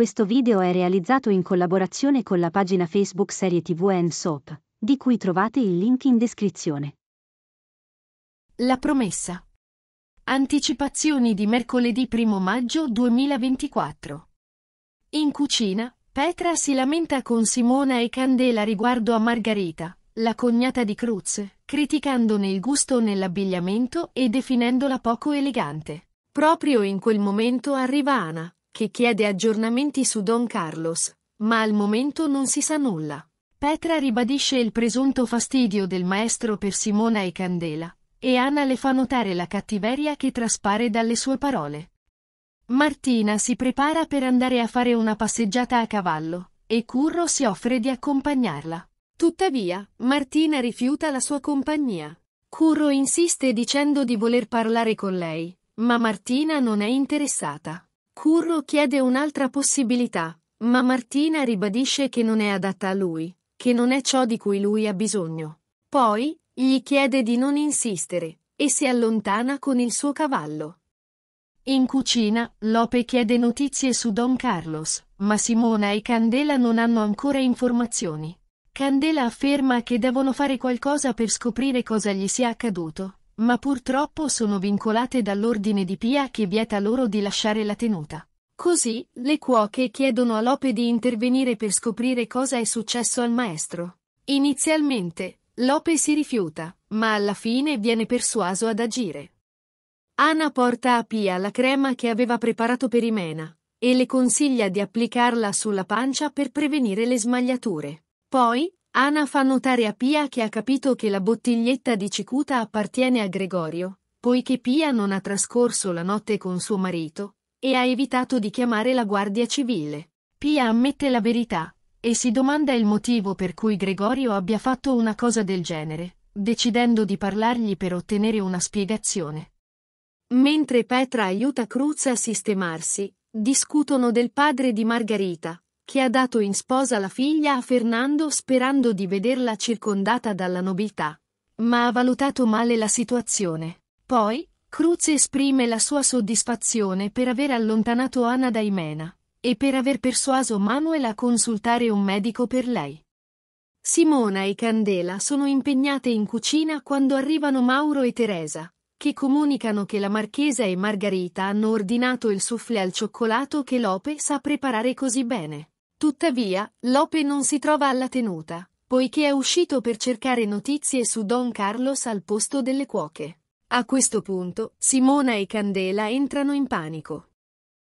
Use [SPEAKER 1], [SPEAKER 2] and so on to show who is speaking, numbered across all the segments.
[SPEAKER 1] Questo video è realizzato in collaborazione con la pagina Facebook Serie TV and Soap, di cui trovate il link in descrizione. La promessa. Anticipazioni di mercoledì 1 maggio 2024. In cucina, Petra si lamenta con Simona e Candela riguardo a Margherita, la cognata di Cruz, criticandone il gusto nell'abbigliamento e definendola poco elegante. Proprio in quel momento arriva Ana, che chiede aggiornamenti su Don Carlos, ma al momento non si sa nulla. Petra ribadisce il presunto fastidio del maestro per Simona e Candela, e Anna le fa notare la cattiveria che traspare dalle sue parole. Martina si prepara per andare a fare una passeggiata a cavallo, e Curro si offre di accompagnarla. Tuttavia, Martina rifiuta la sua compagnia. Curro insiste dicendo di voler parlare con lei, ma Martina non è interessata. Curro chiede un'altra possibilità, ma Martina ribadisce che non è adatta a lui, che non è ciò di cui lui ha bisogno. Poi, gli chiede di non insistere, e si allontana con il suo cavallo. In cucina, Lope chiede notizie su Don Carlos, ma Simona e Candela non hanno ancora informazioni. Candela afferma che devono fare qualcosa per scoprire cosa gli sia accaduto ma purtroppo sono vincolate dall'ordine di Pia che vieta loro di lasciare la tenuta. Così, le cuoche chiedono a Lope di intervenire per scoprire cosa è successo al maestro. Inizialmente, Lope si rifiuta, ma alla fine viene persuaso ad agire. Ana porta a Pia la crema che aveva preparato per Imena e le consiglia di applicarla sulla pancia per prevenire le smagliature. Poi, Ana fa notare a Pia che ha capito che la bottiglietta di cicuta appartiene a Gregorio, poiché Pia non ha trascorso la notte con suo marito e ha evitato di chiamare la guardia civile. Pia ammette la verità e si domanda il motivo per cui Gregorio abbia fatto una cosa del genere, decidendo di parlargli per ottenere una spiegazione. Mentre Petra aiuta Cruz a sistemarsi, discutono del padre di Margarita, che ha dato in sposa la figlia a Fernando sperando di vederla circondata dalla nobiltà, ma ha valutato male la situazione. Poi, Cruz esprime la sua soddisfazione per aver allontanato Anna da Imena e per aver persuaso Manuel a consultare un medico per lei. Simona e Candela sono impegnate in cucina quando arrivano Mauro e Teresa, che comunicano che la marchesa e Margarita hanno ordinato il soufflé al cioccolato che Lope sa preparare così bene. Tuttavia, Lope non si trova alla tenuta, poiché è uscito per cercare notizie su Don Carlos al posto delle cuoche. A questo punto, Simona e Candela entrano in panico.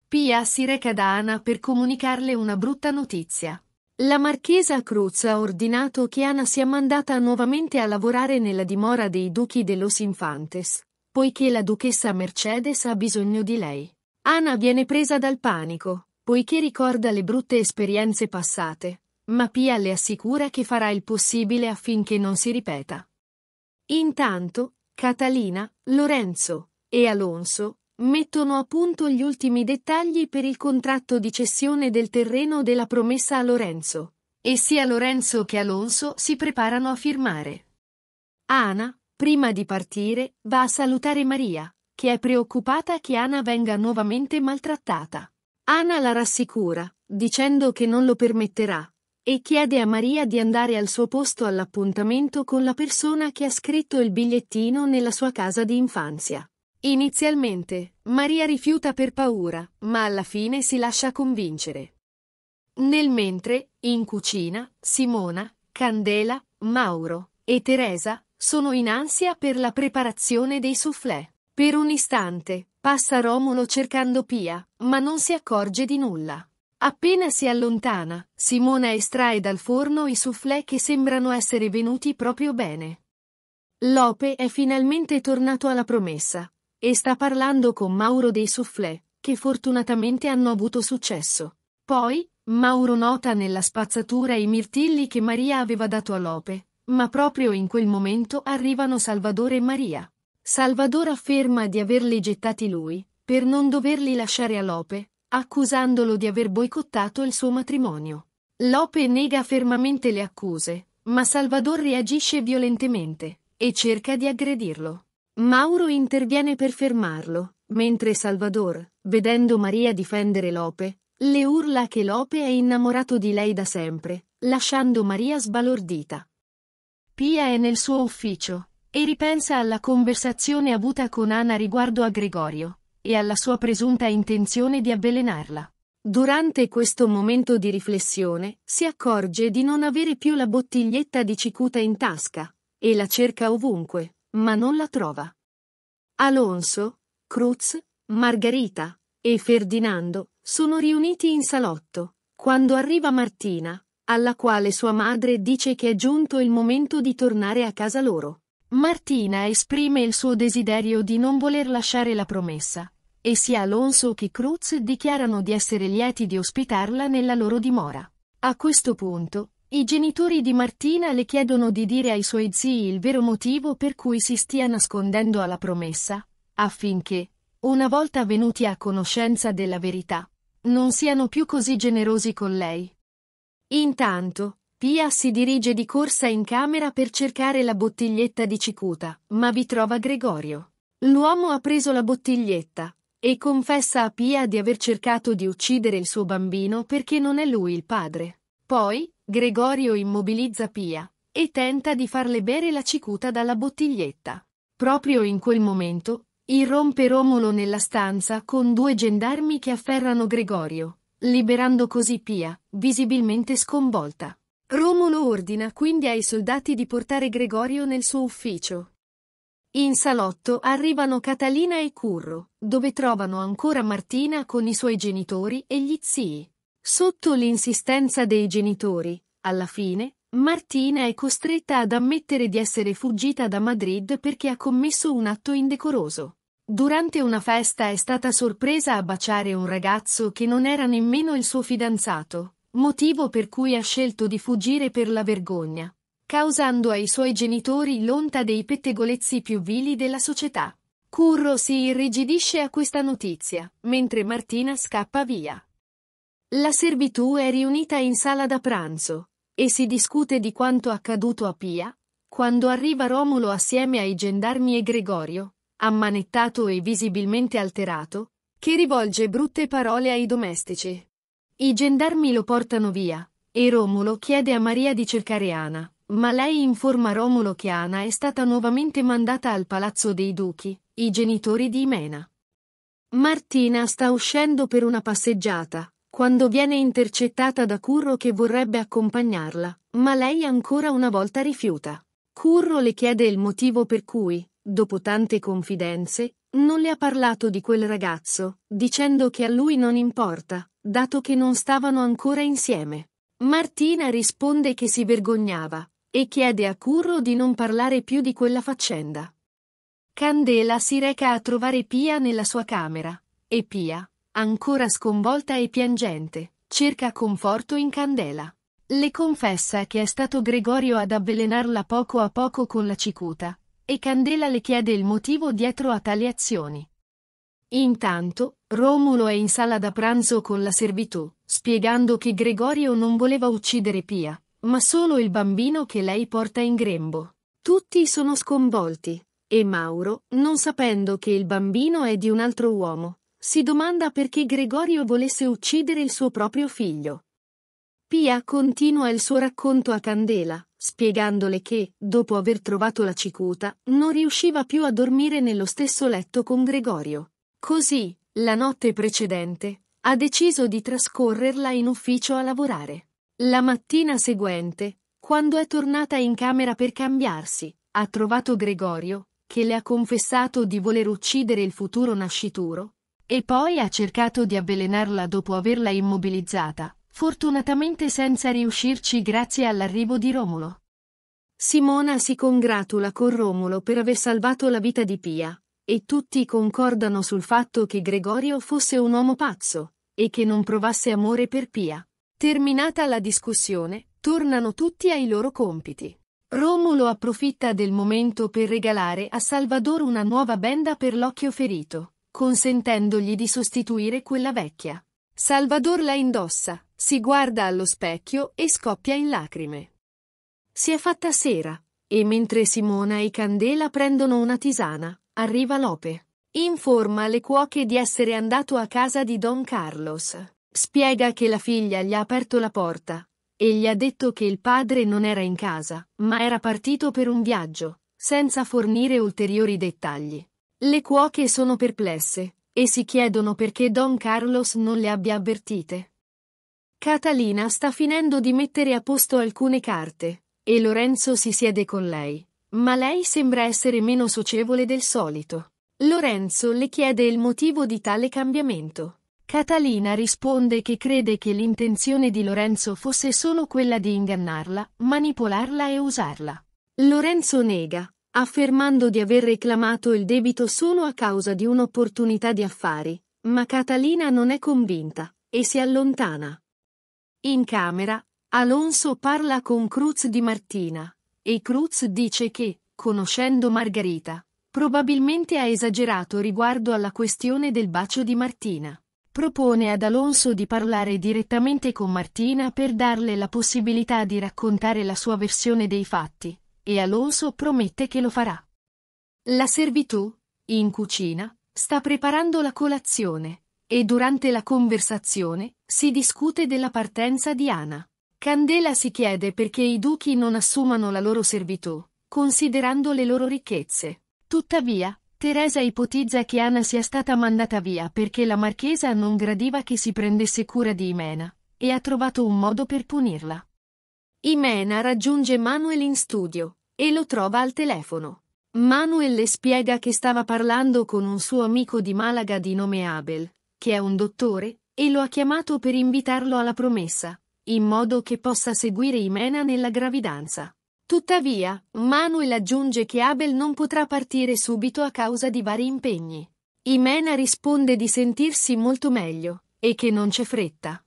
[SPEAKER 1] Pia si reca da Ana per comunicarle una brutta notizia. La marchesa Cruz ha ordinato che Ana sia mandata nuovamente a lavorare nella dimora dei duchi de Los Infantes, poiché la duchessa Mercedes ha bisogno di lei. Ana viene presa dal panico, poiché ricorda le brutte esperienze passate, ma Pia le assicura che farà il possibile affinché non si ripeta. Intanto, Catalina, Lorenzo e Alonso mettono a punto gli ultimi dettagli per il contratto di cessione del terreno della promessa a Lorenzo, e sia Lorenzo che Alonso si preparano a firmare. Ana, prima di partire, va a salutare Maria, che è preoccupata che Ana venga nuovamente maltrattata. Anna la rassicura, dicendo che non lo permetterà, e chiede a Maria di andare al suo posto all'appuntamento con la persona che ha scritto il bigliettino nella sua casa di infanzia. Inizialmente, Maria rifiuta per paura, ma alla fine si lascia convincere. Nel mentre, in cucina, Simona, Candela, Mauro e Teresa sono in ansia per la preparazione dei soufflé. Per un istante, passa Romolo cercando Pia, ma non si accorge di nulla. Appena si allontana, Simona estrae dal forno i soufflé che sembrano essere venuti proprio bene. Lope è finalmente tornato alla promessa e sta parlando con Mauro dei soufflé, che fortunatamente hanno avuto successo. Poi, Mauro nota nella spazzatura i mirtilli che Maria aveva dato a Lope, ma proprio in quel momento arrivano Salvatore e Maria. Salvador afferma di averli gettati lui, per non doverli lasciare a Lope, accusandolo di aver boicottato il suo matrimonio. Lope nega fermamente le accuse, ma Salvador reagisce violentemente e cerca di aggredirlo. Mauro interviene per fermarlo, mentre Salvador, vedendo Maria difendere Lope, le urla che Lope è innamorato di lei da sempre, lasciando Maria sbalordita. Pia è nel suo ufficio, e ripensa alla conversazione avuta con Anna riguardo a Gregorio e alla sua presunta intenzione di avvelenarla. Durante questo momento di riflessione, si accorge di non avere più la bottiglietta di cicuta in tasca e la cerca ovunque, ma non la trova. Alonso, Cruz, Margherita e Ferdinando sono riuniti in salotto quando arriva Martina, alla quale sua madre dice che è giunto il momento di tornare a casa loro. Martina esprime il suo desiderio di non voler lasciare la promessa, e sia Alonso che Cruz dichiarano di essere lieti di ospitarla nella loro dimora. A questo punto, i genitori di Martina le chiedono di dire ai suoi zii il vero motivo per cui si stia nascondendo alla promessa, affinché, una volta venuti a conoscenza della verità, non siano più così generosi con lei. Intanto, Pia si dirige di corsa in camera per cercare la bottiglietta di cicuta, ma vi trova Gregorio. L'uomo ha preso la bottiglietta e confessa a Pia di aver cercato di uccidere il suo bambino perché non è lui il padre. Poi, Gregorio immobilizza Pia e tenta di farle bere la cicuta dalla bottiglietta. Proprio in quel momento, irrompe Romolo nella stanza con due gendarmi che afferrano Gregorio, liberando così Pia, visibilmente sconvolta. Romolo ordina quindi ai soldati di portare Gregorio nel suo ufficio. In salotto arrivano Catalina e Curro, dove trovano ancora Martina con i suoi genitori e gli zii. Sotto l'insistenza dei genitori, alla fine, Martina è costretta ad ammettere di essere fuggita da Madrid perché ha commesso un atto indecoroso. Durante una festa è stata sorpresa a baciare un ragazzo che non era nemmeno il suo fidanzato. Motivo per cui ha scelto di fuggire per la vergogna, causando ai suoi genitori l'onta dei pettegolezzi più vili della società. Curro si irrigidisce a questa notizia, mentre Martina scappa via. La servitù è riunita in sala da pranzo, e si discute di quanto accaduto a Pia, quando arriva Romolo assieme ai gendarmi e Gregorio, ammanettato e visibilmente alterato, che rivolge brutte parole ai domestici. I gendarmi lo portano via, e Romolo chiede a Maria di cercare Ana, ma lei informa Romolo che Ana è stata nuovamente mandata al palazzo dei duchi, i genitori di Imena. Martina sta uscendo per una passeggiata, quando viene intercettata da Curro che vorrebbe accompagnarla, ma lei ancora una volta rifiuta. Curro le chiede il motivo per cui, dopo tante confidenze, non le ha parlato di quel ragazzo, dicendo che a lui non importa, dato che non stavano ancora insieme. Martina risponde che si vergognava e chiede a Curro di non parlare più di quella faccenda. Candela si reca a trovare Pia nella sua camera e Pia, ancora sconvolta e piangente, cerca conforto in Candela. Le confessa che è stato Gregorio ad avvelenarla poco a poco con la cicuta e Candela le chiede il motivo dietro a tali azioni. Intanto, Romulo è in sala da pranzo con la servitù, spiegando che Gregorio non voleva uccidere Pia, ma solo il bambino che lei porta in grembo. Tutti sono sconvolti, e Mauro, non sapendo che il bambino è di un altro uomo, si domanda perché Gregorio volesse uccidere il suo proprio figlio. Pia continua il suo racconto a Candela, spiegandole che, dopo aver trovato la cicuta, non riusciva più a dormire nello stesso letto con Gregorio. Così, la notte precedente, ha deciso di trascorrerla in ufficio a lavorare. La mattina seguente, quando è tornata in camera per cambiarsi, ha trovato Gregorio, che le ha confessato di voler uccidere il futuro nascituro, e poi ha cercato di avvelenarla dopo averla immobilizzata, fortunatamente senza riuscirci grazie all'arrivo di Romolo. Simona si congratula con Romolo per aver salvato la vita di Pia, e tutti concordano sul fatto che Gregorio fosse un uomo pazzo, e che non provasse amore per Pia. Terminata la discussione, tornano tutti ai loro compiti. Romolo approfitta del momento per regalare a Salvador una nuova benda per l'occhio ferito, consentendogli di sostituire quella vecchia. Salvador la indossa, si guarda allo specchio e scoppia in lacrime. Si è fatta sera, e mentre Simona e Candela prendono una tisana, arriva Lope. Informa le cuoche di essere andato a casa di Don Carlos. Spiega che la figlia gli ha aperto la porta e gli ha detto che il padre non era in casa, ma era partito per un viaggio, senza fornire ulteriori dettagli. Le cuoche sono perplesse, e si chiedono perché Don Carlos non le abbia avvertite. Catalina sta finendo di mettere a posto alcune carte, e Lorenzo si siede con lei, ma lei sembra essere meno socievole del solito. Lorenzo le chiede il motivo di tale cambiamento. Catalina risponde che crede che l'intenzione di Lorenzo fosse solo quella di ingannarla, manipolarla e usarla. Lorenzo nega, affermando di aver reclamato il debito solo a causa di un'opportunità di affari, ma Catalina non è convinta e si allontana. In camera, Alonso parla con Cruz di Martina e Cruz dice che, conoscendo Margherita, probabilmente ha esagerato riguardo alla questione del bacio di Martina. Propone ad Alonso di parlare direttamente con Martina per darle la possibilità di raccontare la sua versione dei fatti, e Alonso promette che lo farà. La servitù, in cucina, sta preparando la colazione e durante la conversazione si discute della partenza di Ana. Candela si chiede perché i duchi non assumano la loro servitù, considerando le loro ricchezze. Tuttavia, Teresa ipotizza che Anna sia stata mandata via perché la marchesa non gradiva che si prendesse cura di Imena e ha trovato un modo per punirla. Imena raggiunge Manuel in studio e lo trova al telefono. Manuel le spiega che stava parlando con un suo amico di Malaga di nome Abel, che è un dottore, e lo ha chiamato per invitarlo alla promessa, in modo che possa seguire Imena nella gravidanza. Tuttavia, Manuel aggiunge che Abel non potrà partire subito a causa di vari impegni. Imena risponde di sentirsi molto meglio e che non c'è fretta.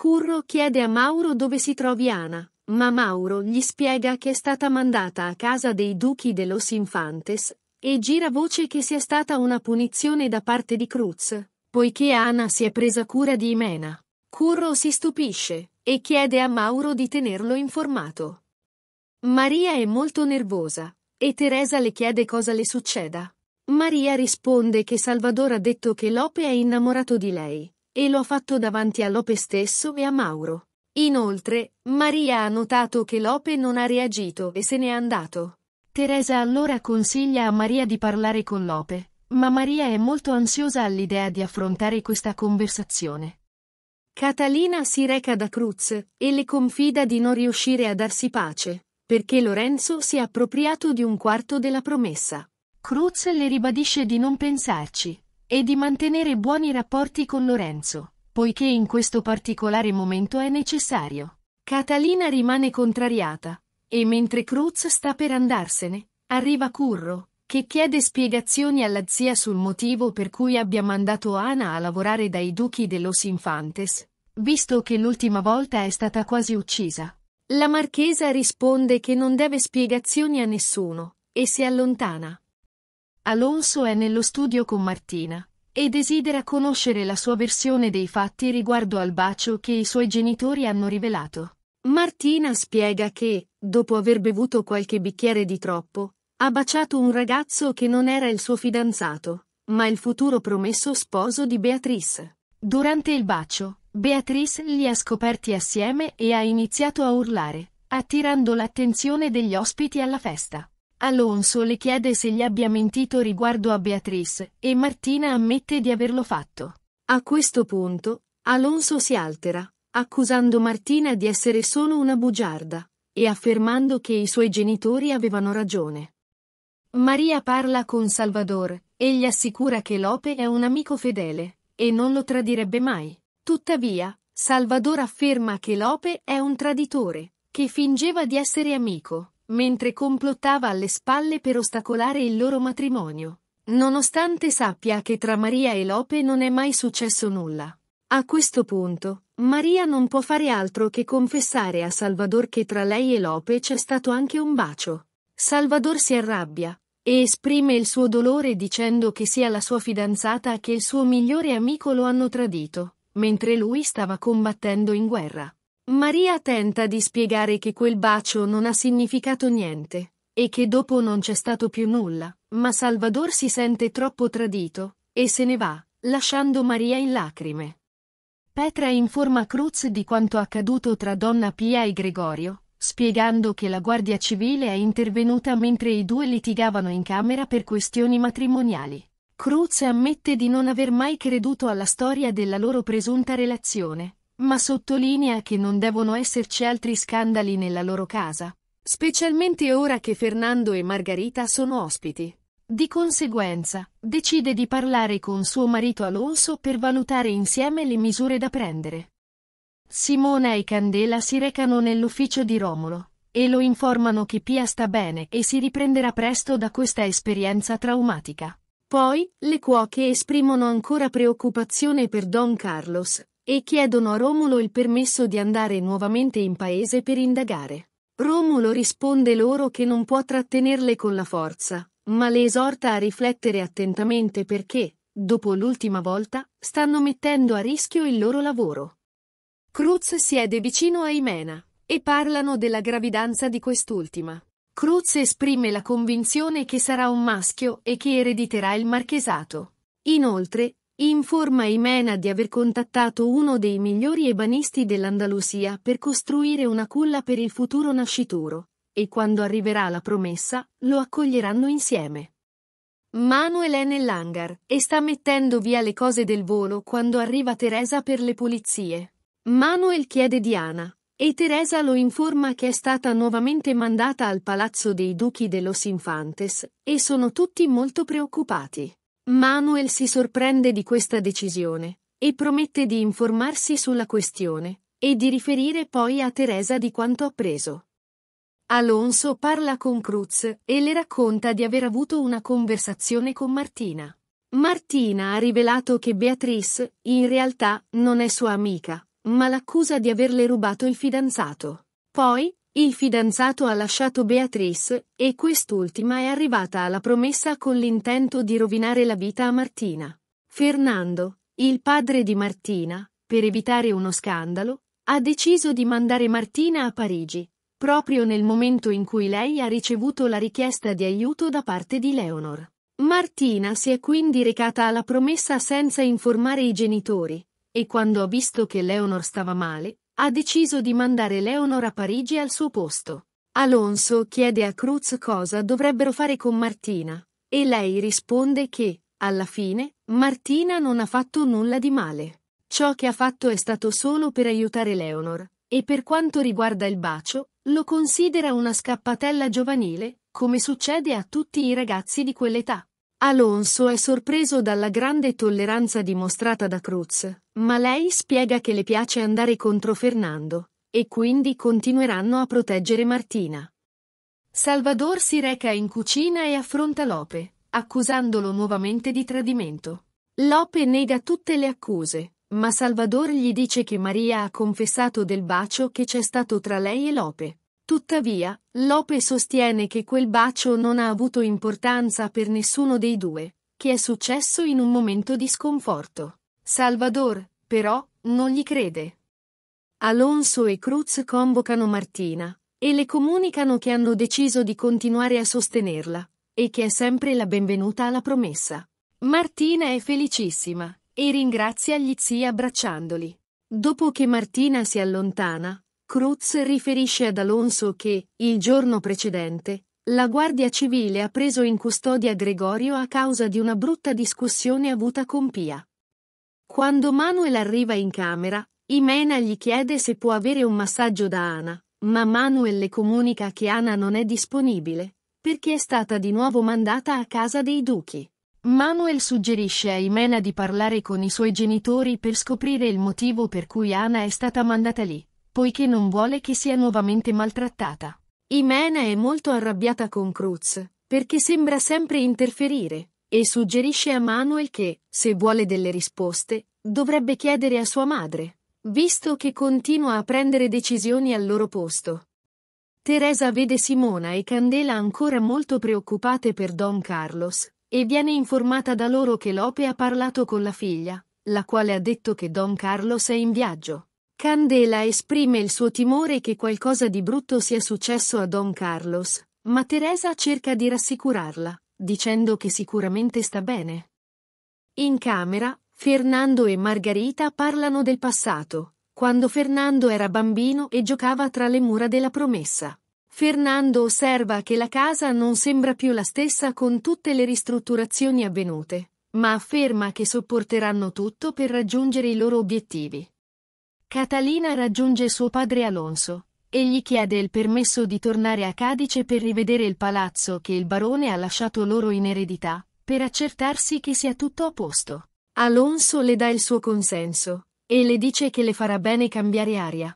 [SPEAKER 1] Curro chiede a Mauro dove si trovi Ana, ma Mauro gli spiega che è stata mandata a casa dei duchi de los Infantes e gira voce che sia stata una punizione da parte di Cruz, poiché Ana si è presa cura di Imena. Curro si stupisce e chiede a Mauro di tenerlo informato. Maria è molto nervosa e Teresa le chiede cosa le succeda. Maria risponde che Salvador ha detto che Lope è innamorato di lei e l'ho fatto davanti a Lope stesso e a Mauro. Inoltre, Maria ha notato che Lope non ha reagito e se n'è andato. Teresa allora consiglia a Maria di parlare con Lope, ma Maria è molto ansiosa all'idea di affrontare questa conversazione. Catalina si reca da Cruz e le confida di non riuscire a darsi pace, perché Lorenzo si è appropriato di un quarto della promessa. Cruz le ribadisce di non pensarci, e di mantenere buoni rapporti con Lorenzo, poiché in questo particolare momento è necessario. Catalina rimane contrariata, e mentre Cruz sta per andarsene, arriva Curro, che chiede spiegazioni alla zia sul motivo per cui abbia mandato Ana a lavorare dai duchi de los Infantes, visto che l'ultima volta è stata quasi uccisa. La marchesa risponde che non deve spiegazioni a nessuno, e si allontana. Alonso è nello studio con Martina e desidera conoscere la sua versione dei fatti riguardo al bacio che i suoi genitori hanno rivelato. Martina spiega che, dopo aver bevuto qualche bicchiere di troppo, ha baciato un ragazzo che non era il suo fidanzato, ma il futuro promesso sposo di Beatrice. Durante il bacio, Beatrice li ha scoperti assieme e ha iniziato a urlare, attirando l'attenzione degli ospiti alla festa. Alonso le chiede se gli abbia mentito riguardo a Beatrice, e Martina ammette di averlo fatto. A questo punto, Alonso si altera, accusando Martina di essere solo una bugiarda, e affermando che i suoi genitori avevano ragione. Maria parla con Salvador, e gli assicura che Lope è un amico fedele, e non lo tradirebbe mai. Tuttavia, Salvador afferma che Lope è un traditore, che fingeva di essere amico, mentre complottava alle spalle per ostacolare il loro matrimonio. Nonostante sappia che tra Maria e Lope non è mai successo nulla. A questo punto, Maria non può fare altro che confessare a Salvador che tra lei e Lope c'è stato anche un bacio. Salvador si arrabbia e esprime il suo dolore dicendo che sia la sua fidanzata che il suo migliore amico lo hanno tradito, mentre lui stava combattendo in guerra. Maria tenta di spiegare che quel bacio non ha significato niente, e che dopo non c'è stato più nulla, ma Salvador si sente troppo tradito, e se ne va, lasciando Maria in lacrime. Petra informa Cruz di quanto accaduto tra Donna Pia e Gregorio, spiegando che la Guardia Civile è intervenuta mentre i due litigavano in camera per questioni matrimoniali. Cruz ammette di non aver mai creduto alla storia della loro presunta relazione, ma sottolinea che non devono esserci altri scandali nella loro casa, specialmente ora che Fernando e Margarita sono ospiti. Di conseguenza, decide di parlare con suo marito Alonso per valutare insieme le misure da prendere. Simona e Candela si recano nell'ufficio di Romolo e lo informano che Pia sta bene e si riprenderà presto da questa esperienza traumatica. Poi, le cuoche esprimono ancora preoccupazione per Don Carlos, e chiedono a Romulo il permesso di andare nuovamente in paese per indagare. Romulo risponde loro che non può trattenerle con la forza, ma le esorta a riflettere attentamente perché, dopo l'ultima volta, stanno mettendo a rischio il loro lavoro. Cruz siede vicino a Imena e parlano della gravidanza di quest'ultima. Cruz esprime la convinzione che sarà un maschio e che erediterà il marchesato. Inoltre, informa Imena di aver contattato uno dei migliori ebanisti dell'Andalusia per costruire una culla per il futuro nascituro, e quando arriverà la promessa, lo accoglieranno insieme. Manuel è nell'hangar e sta mettendo via le cose del volo quando arriva Teresa per le pulizie. Manuel chiede Diana e Teresa lo informa che è stata nuovamente mandata al palazzo dei duchi de los Infantes e sono tutti molto preoccupati. Manuel si sorprende di questa decisione e promette di informarsi sulla questione e di riferire poi a Teresa di quanto appreso. Alonso parla con Cruz e le racconta di aver avuto una conversazione con Martina. Martina ha rivelato che Beatrice, in realtà, non è sua amica, ma l'accusa di averle rubato il fidanzato. Poi, il fidanzato ha lasciato Beatrice e quest'ultima è arrivata alla promessa con l'intento di rovinare la vita a Martina. Fernando, il padre di Martina, per evitare uno scandalo, ha deciso di mandare Martina a Parigi, proprio nel momento in cui lei ha ricevuto la richiesta di aiuto da parte di Leonor. Martina si è quindi recata alla promessa senza informare i genitori, e quando ha visto che Leonor stava male, ha deciso di mandare Leonor a Parigi al suo posto. Alonso chiede a Cruz cosa dovrebbero fare con Martina, e lei risponde che, alla fine, Martina non ha fatto nulla di male. Ciò che ha fatto è stato solo per aiutare Leonor, e per quanto riguarda il bacio, lo considera una scappatella giovanile, come succede a tutti i ragazzi di quell'età. Alonso è sorpreso dalla grande tolleranza dimostrata da Cruz, ma lei spiega che le piace andare contro Fernando, e quindi continueranno a proteggere Martina. Salvador si reca in cucina e affronta Lope, accusandolo nuovamente di tradimento. Lope nega tutte le accuse, ma Salvador gli dice che Maria ha confessato del bacio che c'è stato tra lei e Lope. Tuttavia, Lope sostiene che quel bacio non ha avuto importanza per nessuno dei due, che è successo in un momento di sconforto. Salvador, però, non gli crede. Alonso e Cruz convocano Martina e le comunicano che hanno deciso di continuare a sostenerla e che è sempre la benvenuta alla promessa. Martina è felicissima e ringrazia gli zii abbracciandoli. Dopo che Martina si allontana, Cruz riferisce ad Alonso che, il giorno precedente, la Guardia Civile ha preso in custodia Gregorio a causa di una brutta discussione avuta con Pia. Quando Manuel arriva in camera, Imena gli chiede se può avere un massaggio da Ana, ma Manuel le comunica che Ana non è disponibile, perché è stata di nuovo mandata a casa dei duchi. Manuel suggerisce a Imena di parlare con i suoi genitori per scoprire il motivo per cui Ana è stata mandata lì poiché non vuole che sia nuovamente maltrattata. Imena è molto arrabbiata con Cruz, perché sembra sempre interferire, e suggerisce a Manuel che, se vuole delle risposte, dovrebbe chiedere a sua madre, visto che continua a prendere decisioni al loro posto. Teresa vede Simona e Candela ancora molto preoccupate per Don Carlos, e viene informata da loro che Lope ha parlato con la figlia, la quale ha detto che Don Carlos è in viaggio. Candela esprime il suo timore che qualcosa di brutto sia successo a Don Carlos, ma Teresa cerca di rassicurarla, dicendo che sicuramente sta bene. In camera, Fernando e Margarita parlano del passato, quando Fernando era bambino e giocava tra le mura della promessa. Fernando osserva che la casa non sembra più la stessa con tutte le ristrutturazioni avvenute, ma afferma che sopporteranno tutto per raggiungere i loro obiettivi. Catalina raggiunge suo padre Alonso e gli chiede il permesso di tornare a Cadice per rivedere il palazzo che il barone ha lasciato loro in eredità, per accertarsi che sia tutto a posto. Alonso le dà il suo consenso e le dice che le farà bene cambiare aria.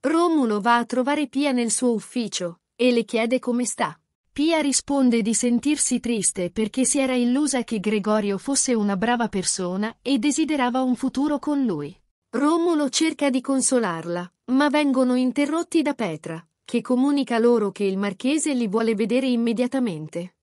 [SPEAKER 1] Romulo va a trovare Pia nel suo ufficio e le chiede come sta. Pia risponde di sentirsi triste perché si era illusa che Gregorio fosse una brava persona e desiderava un futuro con lui. Romolo cerca di consolarla, ma vengono interrotti da Petra, che comunica loro che il marchese li vuole vedere immediatamente.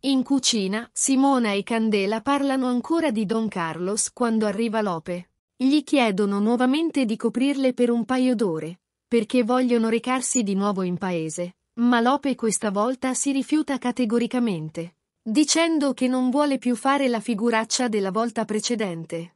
[SPEAKER 1] In cucina, Simona e Candela parlano ancora di Don Carlos quando arriva Lope. Gli chiedono nuovamente di coprirle per un paio d'ore, perché vogliono recarsi di nuovo in paese, ma Lope questa volta si rifiuta categoricamente, dicendo che non vuole più fare la figuraccia della volta precedente.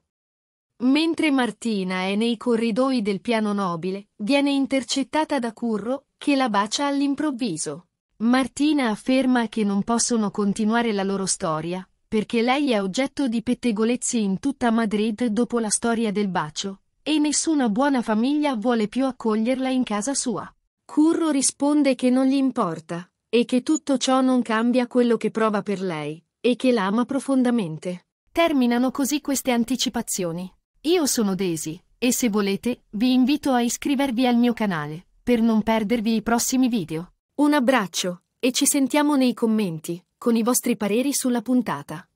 [SPEAKER 1] Mentre Martina è nei corridoi del piano nobile, viene intercettata da Curro, che la bacia all'improvviso. Martina afferma che non possono continuare la loro storia, perché lei è oggetto di pettegolezzi in tutta Madrid dopo la storia del bacio, e nessuna buona famiglia vuole più accoglierla in casa sua. Curro risponde che non gli importa, e che tutto ciò non cambia quello che prova per lei, e che l'ama profondamente. Terminano così queste anticipazioni. Io sono Daisy, e se volete, vi invito a iscrivervi al mio canale, per non perdervi i prossimi video. Un abbraccio, e ci sentiamo nei commenti, con i vostri pareri sulla puntata.